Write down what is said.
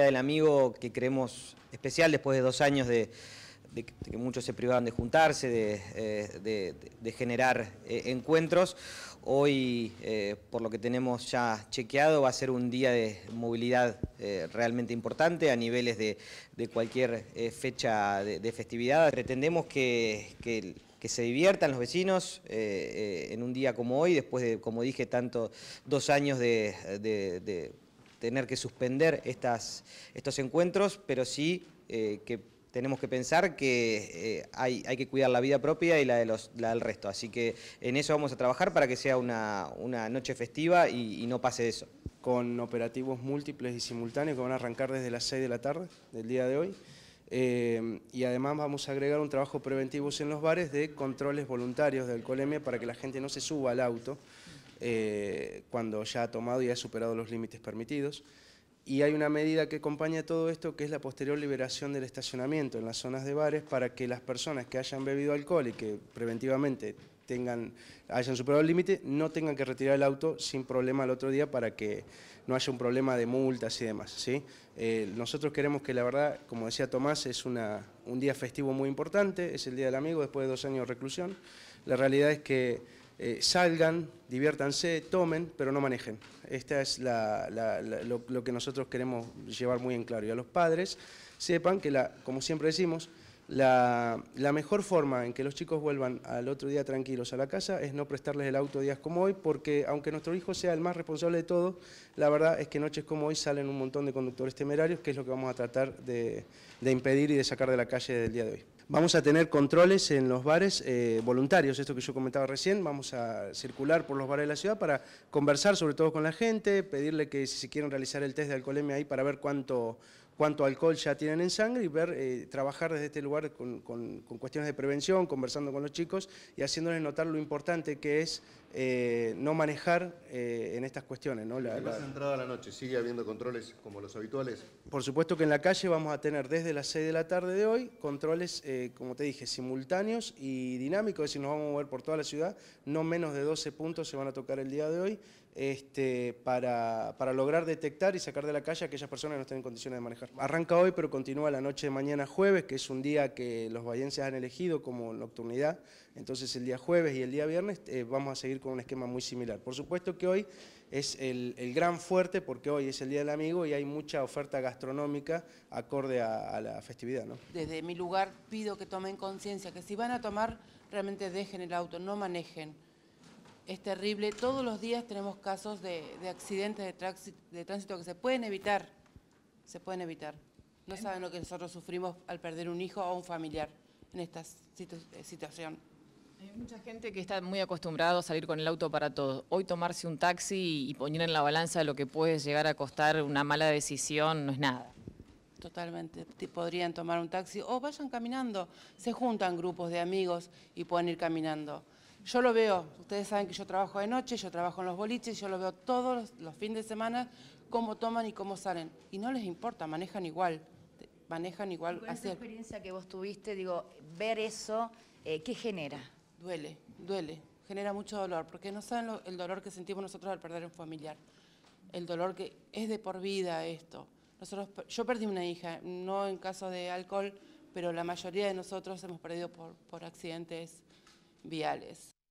del Amigo que creemos especial después de dos años de, que muchos se privaban de juntarse, de, eh, generar eh, encuentros. Hoy, eh, por lo que tenemos ya chequeado, va a ser un día de movilidad realmente importante a niveles de, cualquier fecha de, festividad. Pretendemos que, se diviertan los vecinos en un día como hoy, después de, como dije, tanto dos años de tener que suspender estas, estos encuentros, pero sí eh, que tenemos que pensar que eh, hay, que cuidar la vida propia y la, de los, del resto. Así que en eso vamos a trabajar para que sea una, noche festiva y, no pase eso. Con operativos múltiples y simultáneos que van a arrancar desde las 6 de la tarde del día de hoy. Eh, y además vamos a agregar un trabajo preventivo en los bares de controles voluntarios de alcoholemia para que la gente no se suba al auto. Eh, cuando ya ha tomado y ha superado los límites permitidos. Y hay una medida que acompaña todo esto, que es la posterior liberación del estacionamiento en las zonas de bares para que las personas que hayan bebido alcohol y que preventivamente tengan, hayan superado el límite, no tengan que retirar el auto sin problema al otro día para que no haya un problema de multas y demás. ¿sí? Eh, nosotros queremos que la verdad, como decía Tomás, es una, un día festivo muy importante, es el Día del Amigo después de dos años de reclusión. La realidad es que eh, salgan, diviértanse, tomen, pero no manejen. Esta es lo, que nosotros queremos llevar muy en claro. Y a los padres sepan que, como siempre decimos, la, mejor forma en que los chicos vuelvan al otro día tranquilos a la casa es no prestarles el auto días como hoy, porque aunque nuestro hijo sea el más responsable de todo, la verdad es que noches como hoy salen un montón de conductores temerarios, que es lo que vamos a tratar de impedir y de sacar de la calle del día de hoy. Vamos a tener controles en los bares eh, voluntarios, esto que yo comentaba recién, vamos a circular por los bares de la ciudad para conversar sobre todo con la gente, pedirle que si quieren realizar el test de alcoholemia ahí para ver cuánto, cuánto alcohol ya tienen en sangre y ver, eh, trabajar desde este lugar con cuestiones de prevención, conversando con los chicos y haciéndoles notar lo importante que es eh, no manejar eh, en estas cuestiones. ¿no? La, la... entrada a la noche, ¿sigue habiendo controles como los habituales? Por supuesto que en la calle vamos a tener desde las 6 de la tarde de hoy controles, eh, como te dije, simultáneos y dinámicos, es decir, nos vamos a mover por toda la ciudad, no menos de 12 puntos se van a tocar el día de hoy, este, para, para, lograr detectar y sacar de la calle a aquellas personas que no estén en condiciones de manejar. Arranca hoy, pero continúa la noche de mañana jueves, que es un día que los vallenses han elegido como nocturnidad, entonces el día jueves y el día viernes eh, vamos a seguir con un esquema muy similar. Por supuesto que hoy es el, gran fuerte porque hoy es el Día del Amigo y hay mucha oferta gastronómica acorde a, la festividad. ¿no? Desde mi lugar pido que tomen conciencia, que si van a tomar realmente dejen el auto, no manejen. Es terrible, todos los días tenemos casos de, accidentes de, tránsito, que se pueden evitar, se pueden evitar. No saben lo que nosotros sufrimos al perder un hijo o un familiar en esta eh, situación. Hay mucha gente que está muy acostumbrada a salir con el auto para todo. Hoy tomarse un taxi y poner en la balanza lo que puede llegar a costar una mala decisión no es nada. Totalmente, podrían tomar un taxi o vayan caminando, se juntan grupos de amigos y pueden ir caminando. Yo lo veo, ustedes saben que yo trabajo de noche, yo trabajo en los boliches, yo lo veo todos los, fines de semana, cómo toman y cómo salen. Y no les importa, manejan igual, manejan igual. ¿Cuál experiencia que vos tuviste, digo, ver eso, eh, qué genera? Duele, duele, genera mucho dolor, porque no saben el dolor que sentimos nosotros al perder un familiar, el dolor que es de por vida esto. Nosotros, yo perdí una hija, no en caso de alcohol, pero la mayoría de nosotros hemos perdido por accidentes viales.